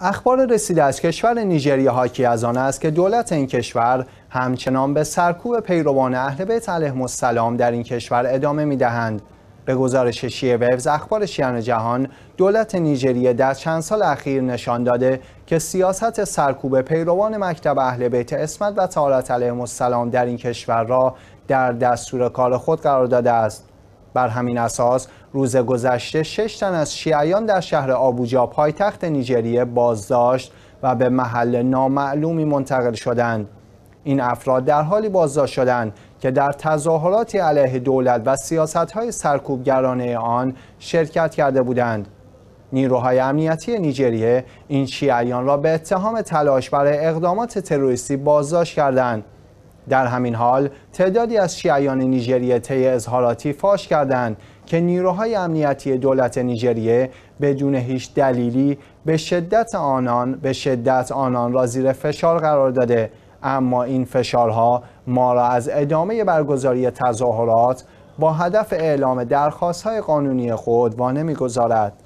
اخبار رسیده از کشور نیجریه هاکی از آن است که دولت این کشور همچنان به سرکوب پیروان اهل بیت علیه السلام در این کشور ادامه میدهند به گزارش ویوز اخبار شیان جهان دولت نیجریه در چند سال اخیر نشان داده که سیاست سرکوب پیروان مکتب اهل بیت اسمت و تارت علیه السلام در این کشور را در دستور کار خود قرار داده است بر همین اساس روز گذشته شش تن از شیعیان در شهر آبوجا پایتخت نیجریه بازداشت و به محل نامعلومی منتقل شدند این افراد در حالی بازداشت شدند که در تظاهراتی علیه دولت و سیاستهای سرکوبگرانه آن شرکت کرده بودند نیروهای امنیتی نیجریه این شیعیان را به اتهام تلاش برای اقدامات تروریستی بازداشت کردند در همین حال تعدادی از شیعیان نیجریه طی اظهاراتی فاش کردند که نیروهای امنیتی دولت نیجریه بدون هیچ دلیلی به شدت آنان به شدت آنان را زیر فشار قرار داده اما این فشارها ما را از ادامه برگزاری تظاهرات با هدف اعلام درخواست قانونی خود وانه گذارد